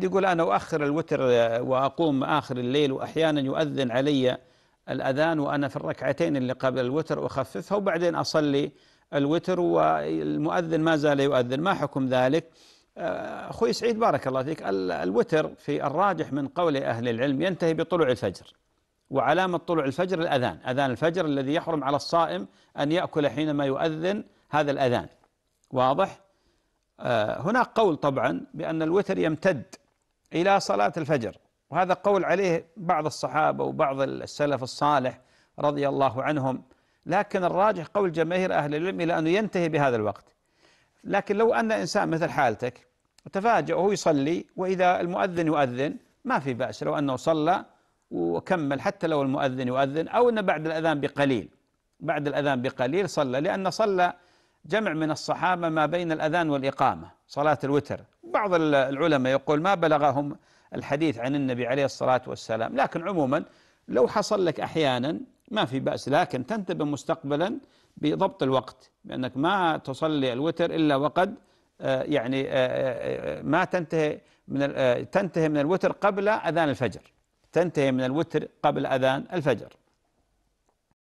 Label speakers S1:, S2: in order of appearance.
S1: يقول أنا أؤخر الوتر وأقوم آخر الليل وأحيانا يؤذن علي الأذان وأنا في الركعتين اللي قبل الوتر أخففها وبعدين أصلي الوتر والمؤذن ما زال يؤذن ما حكم ذلك آه، أخوي سعيد بارك الله فيك الوتر في الراجح من قول أهل العلم ينتهي بطلوع الفجر وعلامة طلوع الفجر الأذان أذان الفجر الذي يحرم على الصائم أن يأكل حينما يؤذن هذا الأذان واضح؟ آه، هناك قول طبعا بأن الوتر يمتد إلى صلاة الفجر وهذا قول عليه بعض الصحابة وبعض السلف الصالح رضي الله عنهم لكن الراجح قول جماهير أهل العلم إلى أنه ينتهي بهذا الوقت لكن لو أن إنسان مثل حالتك تفاجأ وهو يصلي وإذا المؤذن يؤذن ما في بأس لو أنه صلى وكمل حتى لو المؤذن يؤذن أو أنه بعد الأذان بقليل بعد الأذان بقليل صلى لأن صلى جمع من الصحابة ما بين الأذان والإقامة صلاة الوتر بعض العلماء يقول ما بلغهم الحديث عن النبي عليه الصلاة والسلام لكن عموما لو حصل لك أحيانا ما في بأس لكن تنتبه مستقبلا بضبط الوقت بأنك ما تصلي الوتر إلا وقد آه، يعني آه، آه، ما تنتهي من تنتهي من الوتر قبل أذان الفجر تنتهي من الوتر قبل أذان الفجر